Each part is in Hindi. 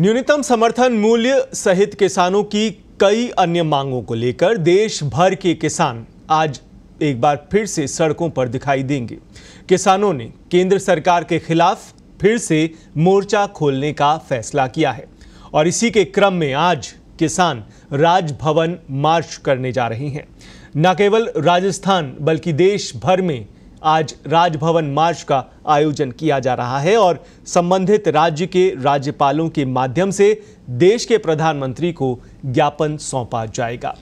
न्यूनतम समर्थन मूल्य सहित किसानों की कई अन्य मांगों को लेकर देश भर के किसान आज एक बार फिर से सड़कों पर दिखाई देंगे किसानों ने केंद्र सरकार के खिलाफ फिर से मोर्चा खोलने का फैसला किया है और इसी के क्रम में आज किसान राजभवन मार्च करने जा रहे हैं न केवल राजस्थान बल्कि देश भर में आज राजभवन मार्च का आयोजन किया जा रहा है और संबंधित राज्य के राज्यपालों के माध्यम से देश के प्रधानमंत्री को ज्ञापन सौंपा जाएगा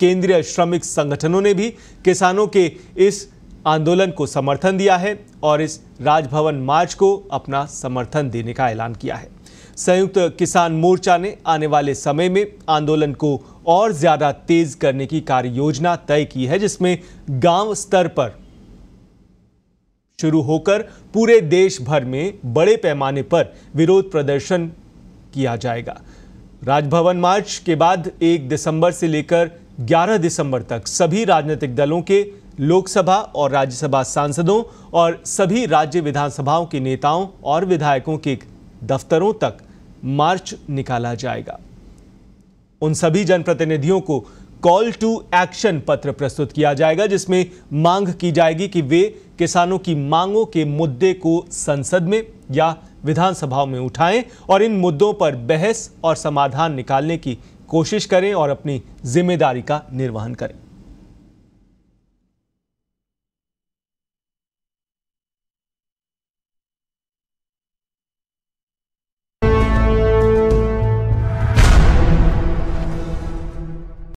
केंद्रीय श्रमिक संगठनों ने भी किसानों के इस आंदोलन को समर्थन दिया है और इस राजभवन मार्च को अपना समर्थन देने का ऐलान किया है संयुक्त किसान मोर्चा ने आने वाले समय में आंदोलन को और ज़्यादा तेज करने की कार्य योजना तय की है जिसमें गांव स्तर पर शुरू होकर पूरे देश भर में बड़े पैमाने पर विरोध प्रदर्शन किया जाएगा राजभवन मार्च के बाद 1 दिसंबर से लेकर 11 दिसंबर तक सभी राजनीतिक दलों के लोकसभा और राज्यसभा सांसदों और सभी राज्य विधानसभाओं के नेताओं और विधायकों के दफ्तरों तक मार्च निकाला जाएगा उन सभी जनप्रतिनिधियों को कॉल टू एक्शन पत्र प्रस्तुत किया जाएगा जिसमें मांग की जाएगी कि वे किसानों की मांगों के मुद्दे को संसद में या विधानसभाओं में उठाएं और इन मुद्दों पर बहस और समाधान निकालने की कोशिश करें और अपनी जिम्मेदारी का निर्वहन करें